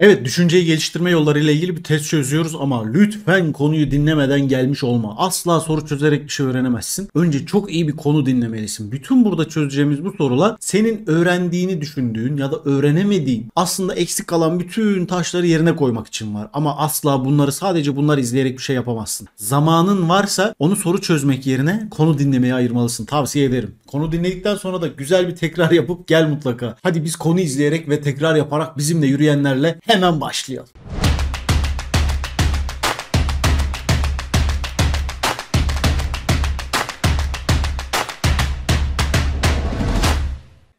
Evet düşünceyi geliştirme yolları ile ilgili bir test çözüyoruz ama lütfen konuyu dinlemeden gelmiş olma. Asla soru çözerek bir şey öğrenemezsin. Önce çok iyi bir konu dinlemelisin. Bütün burada çözeceğimiz bu sorular senin öğrendiğini düşündüğün ya da öğrenemediğin aslında eksik kalan bütün taşları yerine koymak için var. Ama asla bunları sadece bunlar izleyerek bir şey yapamazsın. Zamanın varsa onu soru çözmek yerine konu dinlemeye ayırmalısın. Tavsiye ederim. Konu dinledikten sonra da güzel bir tekrar yapıp gel mutlaka. Hadi biz konu izleyerek ve tekrar yaparak bizimle yürüyenlerle hemen başlıyor.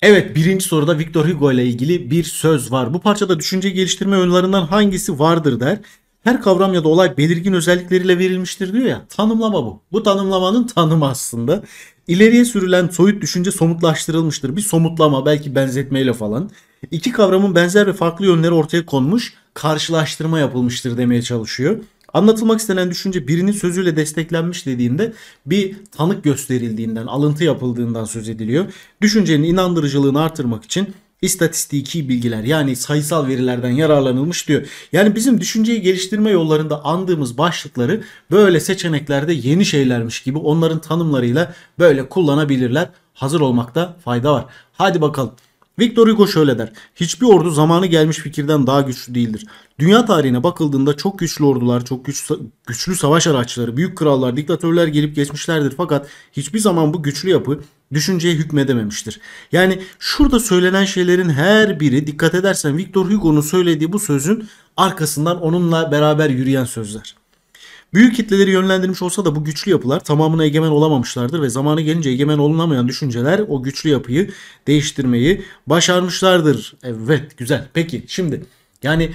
Evet birinci soruda Victor Hugo ile ilgili bir söz var. Bu parçada düşünce geliştirme yönlerinden hangisi vardır der. Her kavram ya da olay belirgin özellikleriyle verilmiştir diyor ya. Tanımlama bu. Bu tanımlamanın tanımı aslında. İleriye sürülen soyut düşünce somutlaştırılmıştır. Bir somutlama belki benzetmeyle falan. İki kavramın benzer ve farklı yönleri ortaya konmuş, karşılaştırma yapılmıştır demeye çalışıyor. Anlatılmak istenen düşünce birinin sözüyle desteklenmiş dediğinde bir tanık gösterildiğinden, alıntı yapıldığından söz ediliyor. Düşüncenin inandırıcılığını artırmak için istatistiki bilgiler yani sayısal verilerden yararlanılmış diyor. Yani bizim düşünceyi geliştirme yollarında andığımız başlıkları böyle seçeneklerde yeni şeylermiş gibi onların tanımlarıyla böyle kullanabilirler. Hazır olmakta fayda var. Hadi bakalım. Victor Hugo şöyle der. Hiçbir ordu zamanı gelmiş fikirden daha güçlü değildir. Dünya tarihine bakıldığında çok güçlü ordular, çok güç, güçlü savaş araçları, büyük krallar, diktatörler gelip geçmişlerdir. Fakat hiçbir zaman bu güçlü yapı düşünceye hükmedememiştir. Yani şurada söylenen şeylerin her biri dikkat edersen Victor Hugo'nun söylediği bu sözün arkasından onunla beraber yürüyen sözler. Büyük kitleleri yönlendirmiş olsa da bu güçlü yapılar tamamına egemen olamamışlardır ve zamanı gelince egemen olunamayan düşünceler o güçlü yapıyı değiştirmeyi başarmışlardır. Evet güzel. Peki şimdi yani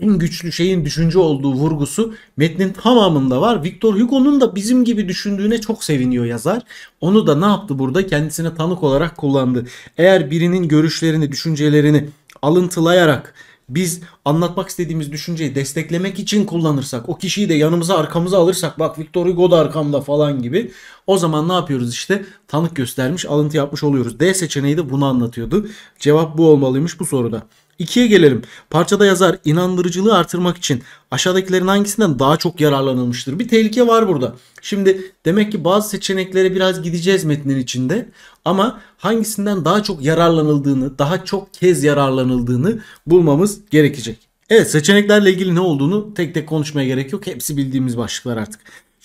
en güçlü şeyin düşünce olduğu vurgusu metnin tamamında var. Victor Hugo'nun da bizim gibi düşündüğüne çok seviniyor yazar. Onu da ne yaptı burada? Kendisine tanık olarak kullandı. Eğer birinin görüşlerini, düşüncelerini alıntılayarak biz anlatmak istediğimiz düşünceyi desteklemek için kullanırsak, o kişiyi de yanımıza arkamıza alırsak, bak Victor Hugo da arkamda falan gibi o zaman ne yapıyoruz işte? Tanık göstermiş, alıntı yapmış oluyoruz. D seçeneği de bunu anlatıyordu. Cevap bu olmalıymış bu soruda. 2'ye gelelim. Parçada yazar inandırıcılığı artırmak için aşağıdakilerin hangisinden daha çok yararlanılmıştır? Bir tehlike var burada. Şimdi demek ki bazı seçeneklere biraz gideceğiz metnin içinde ama hangisinden daha çok yararlanıldığını, daha çok kez yararlanıldığını bulmamız gerekecek. Evet seçeneklerle ilgili ne olduğunu tek tek konuşmaya gerek yok. Hepsi bildiğimiz başlıklar artık.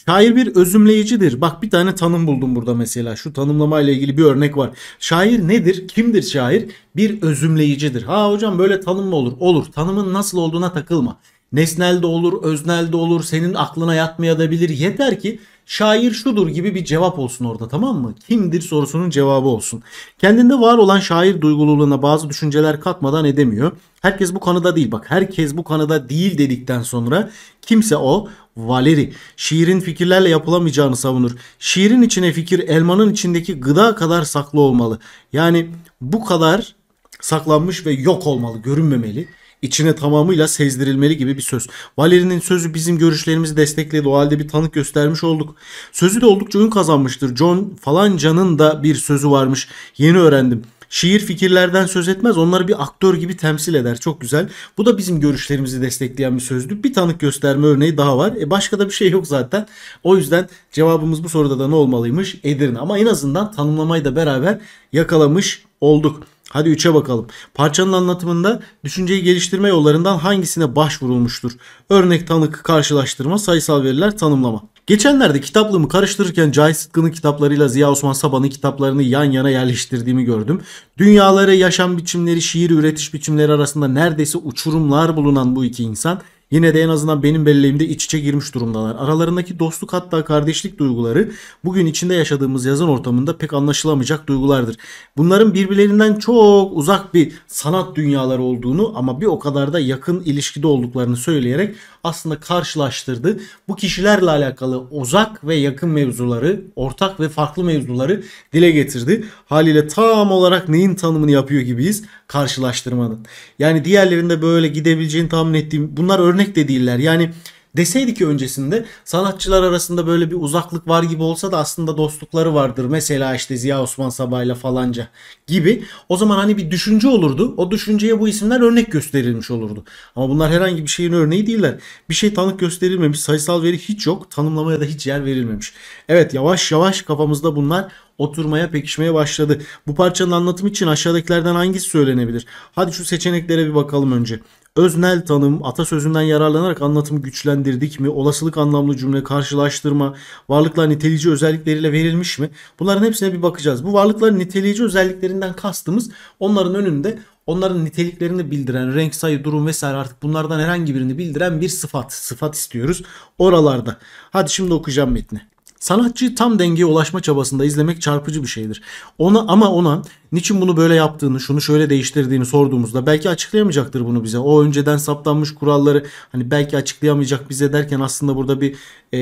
Şair bir özümleyicidir. Bak bir tane tanım buldum burada mesela. Şu tanımlama ile ilgili bir örnek var. Şair nedir? Kimdir şair? Bir özümleyicidir. Ha hocam böyle tanım mı olur? Olur. Tanımın nasıl olduğuna takılma. Nesnel de olur, öznel de olur, senin aklına yatmayabilir. Yeter ki şair şudur gibi bir cevap olsun orada tamam mı? Kimdir sorusunun cevabı olsun. Kendinde var olan şair duygululuğuna bazı düşünceler katmadan edemiyor. Herkes bu kanıda değil bak herkes bu kanıda değil dedikten sonra kimse o Valeri. Şiirin fikirlerle yapılamayacağını savunur. Şiirin içine fikir elmanın içindeki gıda kadar saklı olmalı. Yani bu kadar saklanmış ve yok olmalı, görünmemeli İçine tamamıyla sezdirilmeli gibi bir söz. Valeri'nin sözü bizim görüşlerimizi destekledi. O halde bir tanık göstermiş olduk. Sözü de oldukça ün kazanmıştır. John Falanca'nın da bir sözü varmış. Yeni öğrendim şiir fikirlerden söz etmez. Onları bir aktör gibi temsil eder. Çok güzel. Bu da bizim görüşlerimizi destekleyen bir sözdü. Bir tanık gösterme örneği daha var. E başka da bir şey yok zaten. O yüzden cevabımız bu soruda da ne olmalıymış? Edirne. Ama en azından tanımlamayı da beraber yakalamış olduk. Hadi 3'e bakalım. Parçanın anlatımında düşünceyi geliştirme yollarından hangisine başvurulmuştur? Örnek tanık karşılaştırma, sayısal veriler tanımlama. Geçenlerde kitaplığımı karıştırırken Cahit Sıtkı'nın kitaplarıyla Ziya Osman Saban'ın kitaplarını yan yana yerleştirdiğimi gördüm. Dünyaları, yaşam biçimleri, şiir üretiş biçimleri arasında neredeyse uçurumlar bulunan bu iki insan Yine de en azından benim belleğimde iç içe girmiş durumdalar. Aralarındaki dostluk hatta kardeşlik duyguları bugün içinde yaşadığımız yazın ortamında pek anlaşılamayacak duygulardır. Bunların birbirlerinden çok uzak bir sanat dünyaları olduğunu ama bir o kadar da yakın ilişkide olduklarını söyleyerek aslında karşılaştırdı. Bu kişilerle alakalı uzak ve yakın mevzuları, ortak ve farklı mevzuları dile getirdi. Haliyle tam olarak neyin tanımını yapıyor gibiyiz karşılaştırmanın. Yani diğerlerinde böyle gidebileceğini tahmin ettiğim bunlar örnek örnek de değiller. Yani deseydi ki öncesinde sanatçılar arasında böyle bir uzaklık var gibi olsa da aslında dostlukları vardır. Mesela işte Ziya Osman Sabah'la falanca gibi. O zaman hani bir düşünce olurdu. O düşünceye bu isimler örnek gösterilmiş olurdu. Ama bunlar herhangi bir şeyin örneği değiller. Bir şey tanık gösterilmemiş. Sayısal veri hiç yok. Tanımlamaya da hiç yer verilmemiş. Evet yavaş yavaş kafamızda bunlar oturmaya pekişmeye başladı. Bu parçanın anlatımı için aşağıdakilerden hangisi söylenebilir? Hadi şu seçeneklere bir bakalım önce. Öznel tanım, atasözünden yararlanarak anlatımı güçlendirdik mi? Olasılık anlamlı cümle, karşılaştırma, varlıklar niteleyici özellikleriyle verilmiş mi? Bunların hepsine bir bakacağız. Bu varlıkların niteleyici özelliklerinden kastımız onların önünde onların niteliklerini bildiren renk, sayı, durum vesaire artık bunlardan herhangi birini bildiren bir sıfat. Sıfat istiyoruz oralarda. Hadi şimdi okuyacağım metni. Sanatçı tam dengeye ulaşma çabasında izlemek çarpıcı bir şeydir. Ona ama ona niçin bunu böyle yaptığını, şunu şöyle değiştirdiğini sorduğumuzda belki açıklayamayacaktır bunu bize. O önceden saptanmış kuralları hani belki açıklayamayacak bize derken aslında burada bir e,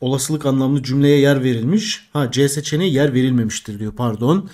olasılık anlamlı cümleye yer verilmiş. Ha C seçeneği yer verilmemiştir diyor pardon.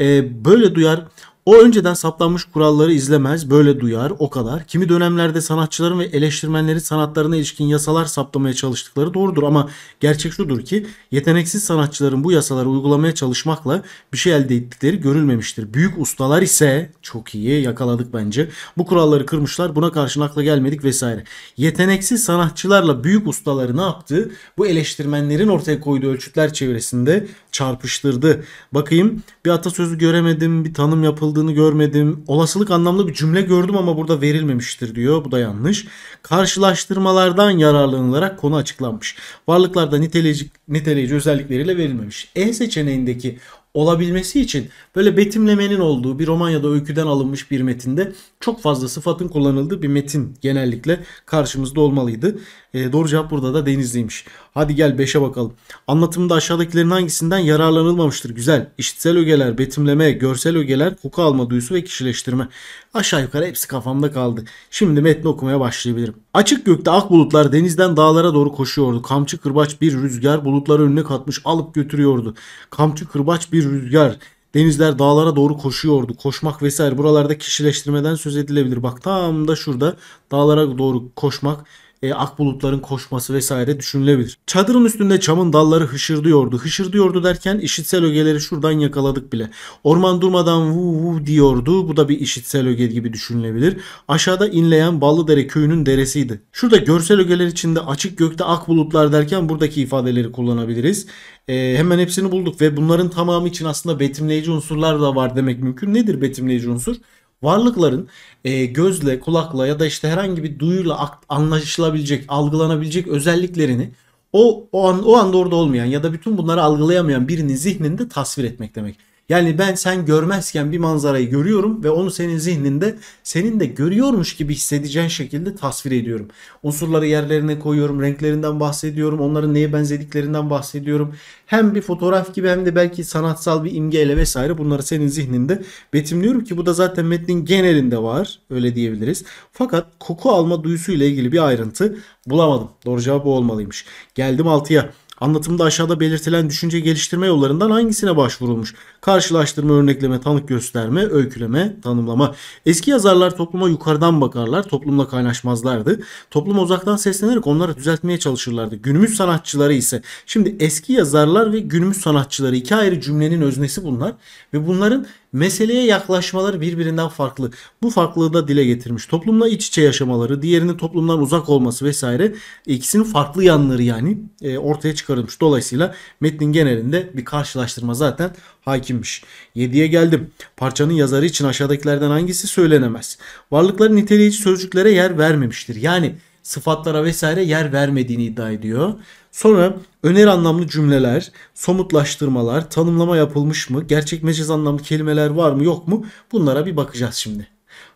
E, böyle duyar o önceden saplanmış kuralları izlemez, böyle duyar, o kadar. Kimi dönemlerde sanatçıların ve eleştirmenlerin sanatlarına ilişkin yasalar saplamaya çalıştıkları doğrudur ama gerçek şudur ki yeteneksiz sanatçıların bu yasaları uygulamaya çalışmakla bir şey elde ettikleri görülmemiştir. Büyük ustalar ise çok iyi yakaladık bence. Bu kuralları kırmışlar, buna karşın akla gelmedik vesaire. Yeteneksiz sanatçılarla büyük ustaları ne yaptı? Bu eleştirmenlerin ortaya koyduğu ölçütler çevresinde çarpıştırdı. Bakayım bir atasözü göremedim, bir tanım yapıldı anlatıldığını görmedim. Olasılık anlamlı bir cümle gördüm ama burada verilmemiştir diyor. Bu da yanlış. Karşılaştırmalardan yararlanılarak konu açıklanmış. Varlıklarda niteleyici, niteleyici özellikleriyle verilmemiş. E seçeneğindeki olabilmesi için böyle betimlemenin olduğu bir roman ya da öyküden alınmış bir metinde çok fazla sıfatın kullanıldığı bir metin genellikle karşımızda olmalıydı. E, doğru cevap burada da Denizli'ymiş. Hadi gel 5'e bakalım. Anlatımda aşağıdakilerin hangisinden yararlanılmamıştır? Güzel. İşitsel ögeler, betimleme, görsel ögeler, koku alma duyusu ve kişileştirme. Aşağı yukarı hepsi kafamda kaldı. Şimdi metni okumaya başlayabilirim. Açık gökte ak bulutlar denizden dağlara doğru koşuyordu. Kamçı kırbaç bir rüzgar bulutları önüne katmış alıp götürüyordu. Kamçı kırbaç bir rüzgar, denizler dağlara doğru koşuyordu. Koşmak vesaire buralarda kişileştirmeden söz edilebilir. Bak tam da şurada dağlara doğru koşmak e, ak bulutların koşması vesaire düşünülebilir. Çadırın üstünde çamın dalları hışırdıyordu. Hışırdıyordu derken işitsel ögeleri şuradan yakaladık bile. Orman durmadan vu vu diyordu. Bu da bir işitsel öge gibi düşünülebilir. Aşağıda inleyen Ballıdere köyünün deresiydi. Şurada görsel ögeler içinde açık gökte ak bulutlar derken buradaki ifadeleri kullanabiliriz. E, hemen hepsini bulduk ve bunların tamamı için aslında betimleyici unsurlar da var demek mümkün. Nedir betimleyici unsur? varlıkların e, gözle, kulakla ya da işte herhangi bir duyuyla anlaşılabilecek, algılanabilecek özelliklerini o o an o anda orada olmayan ya da bütün bunları algılayamayan birinin zihninde tasvir etmek demek. Yani ben sen görmezken bir manzarayı görüyorum ve onu senin zihninde senin de görüyormuş gibi hissedeceğin şekilde tasvir ediyorum. Unsurları yerlerine koyuyorum, renklerinden bahsediyorum, onların neye benzediklerinden bahsediyorum. Hem bir fotoğraf gibi hem de belki sanatsal bir imgeyle vesaire bunları senin zihninde betimliyorum ki bu da zaten metnin genelinde var öyle diyebiliriz. Fakat koku alma duyusu ile ilgili bir ayrıntı bulamadım. Doğru cevap o olmalıymış. Geldim 6'ya. Anlatımda aşağıda belirtilen düşünce geliştirme yollarından hangisine başvurulmuş? Karşılaştırma, örnekleme, tanık gösterme, öyküleme, tanımlama. Eski yazarlar topluma yukarıdan bakarlar, toplumla kaynaşmazlardı. Topluma uzaktan seslenerek onları düzeltmeye çalışırlardı. Günümüz sanatçıları ise şimdi eski yazarlar ve günümüz sanatçıları iki ayrı cümlenin öznesi bunlar ve bunların meseleye yaklaşmaları birbirinden farklı. Bu farklılığı da dile getirmiş. Toplumla iç içe yaşamaları, diğerinin toplumdan uzak olması vesaire ikisinin farklı yanları yani e, ortaya çıkarılmış. Dolayısıyla metnin genelinde bir karşılaştırma zaten hakimmiş. 7'ye geldim. Parçanın yazarı için aşağıdakilerden hangisi söylenemez? Varlıkların niteliği sözcüklere yer vermemiştir. Yani sıfatlara vesaire yer vermediğini iddia ediyor. Sonra öner anlamlı cümleler, somutlaştırmalar, tanımlama yapılmış mı, gerçek mecaz anlamlı kelimeler var mı yok mu bunlara bir bakacağız şimdi.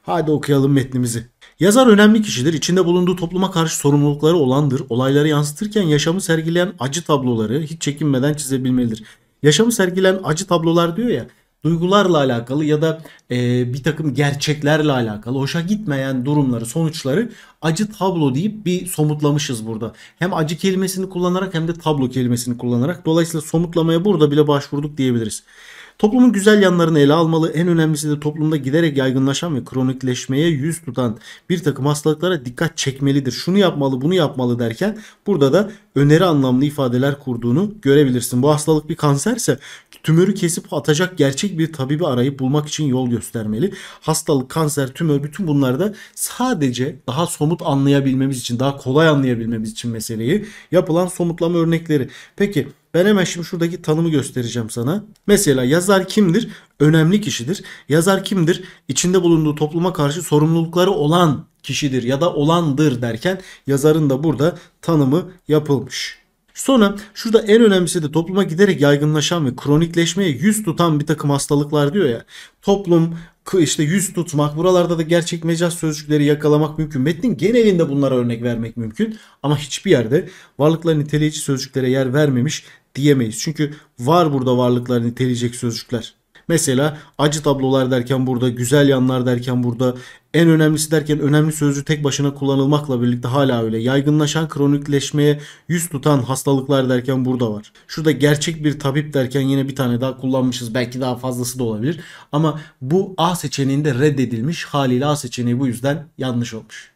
Hadi okuyalım metnimizi. Yazar önemli kişidir, içinde bulunduğu topluma karşı sorumlulukları olandır, olayları yansıtırken yaşamı sergileyen acı tabloları hiç çekinmeden çizebilmelidir. Yaşamı sergilen acı tablolar diyor ya duygularla alakalı ya da e, bir takım gerçeklerle alakalı hoşa gitmeyen durumları, sonuçları acı tablo deyip bir somutlamışız burada. Hem acı kelimesini kullanarak hem de tablo kelimesini kullanarak. Dolayısıyla somutlamaya burada bile başvurduk diyebiliriz. Toplumun güzel yanlarını ele almalı. En önemlisi de toplumda giderek yaygınlaşan ve kronikleşmeye yüz tutan bir takım hastalıklara dikkat çekmelidir. Şunu yapmalı, bunu yapmalı derken burada da öneri anlamlı ifadeler kurduğunu görebilirsin. Bu hastalık bir kanserse tümörü kesip atacak gerçek bir tabibi arayıp bulmak için yol göstermeli. Hastalık, kanser, tümör bütün bunlar da sadece daha somut anlayabilmemiz için, daha kolay anlayabilmemiz için meseleyi yapılan somutlama örnekleri. Peki ben hemen şimdi şuradaki tanımı göstereceğim sana. Mesela yazar kimdir? Önemli kişidir. Yazar kimdir? İçinde bulunduğu topluma karşı sorumlulukları olan kişidir ya da olandır derken yazarın da burada tanımı yapılmış. Sonra şurada en önemlisi de topluma giderek yaygınlaşan ve kronikleşmeye yüz tutan bir takım hastalıklar diyor ya. Toplum işte yüz tutmak buralarda da gerçek mecaz sözcükleri yakalamak mümkün. Metnin genelinde bunlara örnek vermek mümkün ama hiçbir yerde varlıklar niteleyici sözcüklere yer vermemiş diyemeyiz. Çünkü var burada varlıklar niteleyecek sözcükler. Mesela acı tablolar derken burada, güzel yanlar derken burada, en önemlisi derken önemli sözcüğü tek başına kullanılmakla birlikte hala öyle. Yaygınlaşan kronikleşmeye yüz tutan hastalıklar derken burada var. Şurada gerçek bir tabip derken yine bir tane daha kullanmışız. Belki daha fazlası da olabilir. Ama bu A seçeneğinde reddedilmiş. Haliyle A seçeneği bu yüzden yanlış olmuş.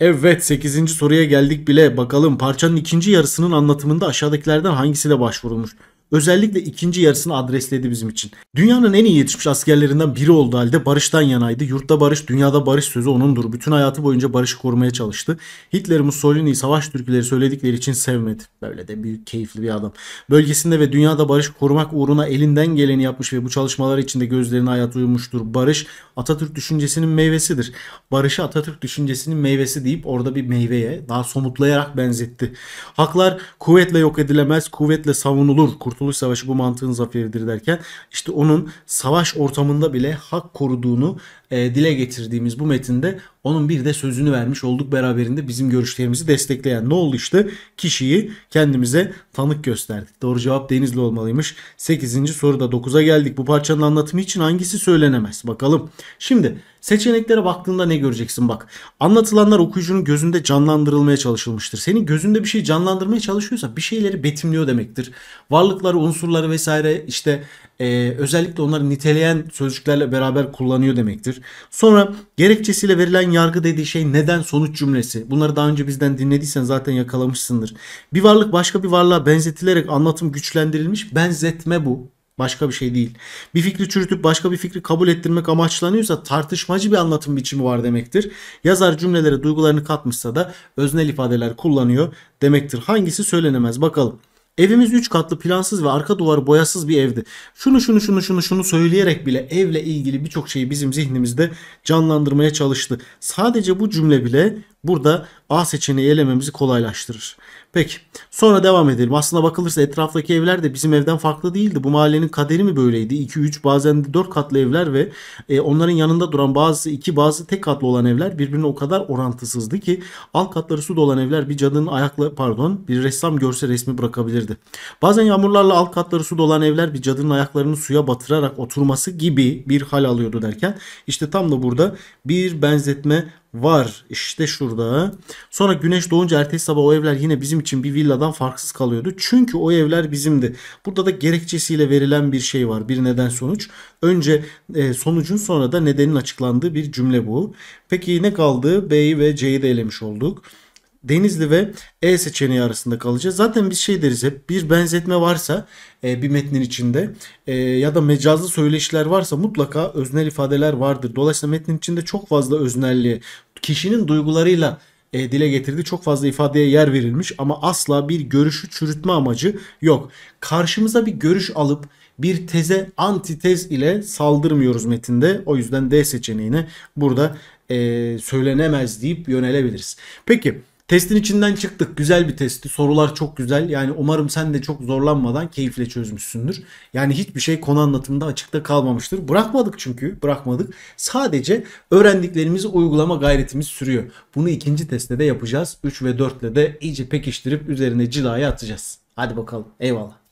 Evet 8. soruya geldik bile. Bakalım parçanın ikinci yarısının anlatımında aşağıdakilerden hangisiyle başvurulmuş? özellikle ikinci yarısını adresledi bizim için. Dünyanın en iyi yetişmiş askerlerinden biri olduğu halde barıştan yanaydı. Yurtta barış, dünyada barış sözü onundur. Bütün hayatı boyunca barışı korumaya çalıştı. Hitler Mussolini'yi savaş türküleri söyledikleri için sevmedi. Böyle de büyük keyifli bir adam. Bölgesinde ve dünyada barış korumak uğruna elinden geleni yapmış ve bu çalışmalar içinde gözlerini hayat uyumuştur. Barış Atatürk düşüncesinin meyvesidir. Barışı Atatürk düşüncesinin meyvesi deyip orada bir meyveye daha somutlayarak benzetti. Haklar kuvvetle yok edilemez, kuvvetle savunulur. Kurt Kurtuluş Savaşı bu mantığın zaferidir derken işte onun savaş ortamında bile hak koruduğunu e, dile getirdiğimiz bu metinde onun bir de sözünü vermiş olduk beraberinde bizim görüşlerimizi destekleyen ne oldu işte? Kişiyi kendimize tanık gösterdik. Doğru cevap Denizli olmalıymış. 8. soruda 9'a geldik. Bu parçanın anlatımı için hangisi söylenemez? Bakalım. Şimdi seçeneklere baktığında ne göreceksin bak. Anlatılanlar okuyucunun gözünde canlandırılmaya çalışılmıştır. Senin gözünde bir şey canlandırmaya çalışıyorsa bir şeyleri betimliyor demektir. Varlıkları, unsurları vesaire işte e, özellikle onları niteleyen sözcüklerle beraber kullanıyor demektir. Sonra gerekçesiyle verilen Kant'ın yargı dediği şey neden sonuç cümlesi. Bunları daha önce bizden dinlediysen zaten yakalamışsındır. Bir varlık başka bir varlığa benzetilerek anlatım güçlendirilmiş. Benzetme bu. Başka bir şey değil. Bir fikri çürütüp başka bir fikri kabul ettirmek amaçlanıyorsa tartışmacı bir anlatım biçimi var demektir. Yazar cümlelere duygularını katmışsa da öznel ifadeler kullanıyor demektir. Hangisi söylenemez bakalım. Evimiz 3 katlı plansız ve arka duvarı boyasız bir evdi. Şunu şunu şunu şunu şunu söyleyerek bile evle ilgili birçok şeyi bizim zihnimizde canlandırmaya çalıştı. Sadece bu cümle bile Burada A seçeneği elememizi kolaylaştırır. Peki sonra devam edelim. Aslında bakılırsa etraftaki evler de bizim evden farklı değildi. Bu mahallenin kaderi mi böyleydi? 2, 3 bazen de 4 katlı evler ve e, onların yanında duran bazı 2 bazı tek katlı olan evler birbirine o kadar orantısızdı ki alt katları su dolan evler bir cadının ayakla pardon bir ressam görse resmi bırakabilirdi. Bazen yağmurlarla alt katları su dolan evler bir cadının ayaklarını suya batırarak oturması gibi bir hal alıyordu derken işte tam da burada bir benzetme var. işte şurada. Sonra güneş doğunca ertesi sabah o evler yine bizim için bir villadan farksız kalıyordu. Çünkü o evler bizimdi. Burada da gerekçesiyle verilen bir şey var. Bir neden sonuç. Önce e, sonucun sonra da nedenin açıklandığı bir cümle bu. Peki ne kaldı? B'yi ve C'yi de elemiş olduk. Denizli ve E seçeneği arasında kalacağız. Zaten biz şey deriz hep bir benzetme varsa e, bir metnin içinde e, ya da mecazlı söyleşiler varsa mutlaka öznel ifadeler vardır. Dolayısıyla metnin içinde çok fazla öznelliği kişinin duygularıyla e, dile getirdiği çok fazla ifadeye yer verilmiş ama asla bir görüşü çürütme amacı yok. Karşımıza bir görüş alıp bir teze antitez ile saldırmıyoruz metinde. O yüzden D seçeneğine burada e, söylenemez deyip yönelebiliriz. Peki Testin içinden çıktık. Güzel bir testti. Sorular çok güzel. Yani umarım sen de çok zorlanmadan keyifle çözmüşsündür. Yani hiçbir şey konu anlatımında açıkta kalmamıştır. Bırakmadık çünkü. Bırakmadık. Sadece öğrendiklerimizi uygulama gayretimiz sürüyor. Bunu ikinci testte de yapacağız. 3 ve 4 ile de iyice pekiştirip üzerine cilayı atacağız. Hadi bakalım. Eyvallah.